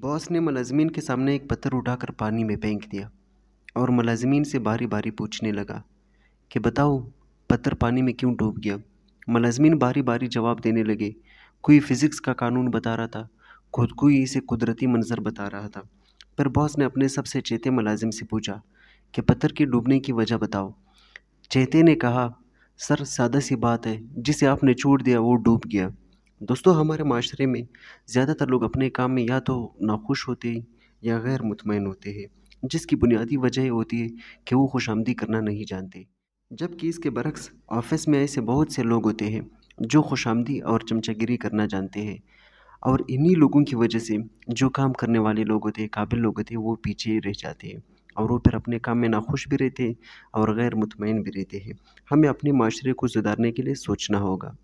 boss ने मलाजमीन के सामने एक पत्थर उठाकर पानी में फेंक दिया और मलाजमीन से बारी बारी पूछने लगा कि बताओ पत्थर पानी में क्यों डूब गया मलाजमीन बारी बारी जवाब देने लगे कोई फिज़िक्स का कानून बता रहा था खुद कोई इसे कुदरती मंजर बता रहा था पर बॉस ने अपने सबसे चेते मलाजिम से पूछा कि पत्थर के डूबने की वजह बताओ चेते ने कहा सर सादा सी बात है जिसे आपने छोड़ दिया वो डूब गया दोस्तों हमारे माशरे में ज़्यादातर लोग अपने काम में या तो नाखुश होते हैं या गैर मुतमिन होते हैं जिसकी बुनियादी वजह होती है कि वो खुश आमदी करना नहीं जानते जबकि इसके बरक्स ऑफिस में ऐसे बहुत से लोग होते हैं जो खुश आमदी और चमचागिरी करना जानते हैं और इन्हीं लोगों की वजह से जो काम करने वाले लोग होते हैं काबिल लोग होते हैं वो पीछे रह जाते हैं और वो फिर अपने काम में नाखुश भी रहते हैं और गैर मुतमिन भी रहते हैं हमें अपने माशरे को सुधारने के लिए सोचना होगा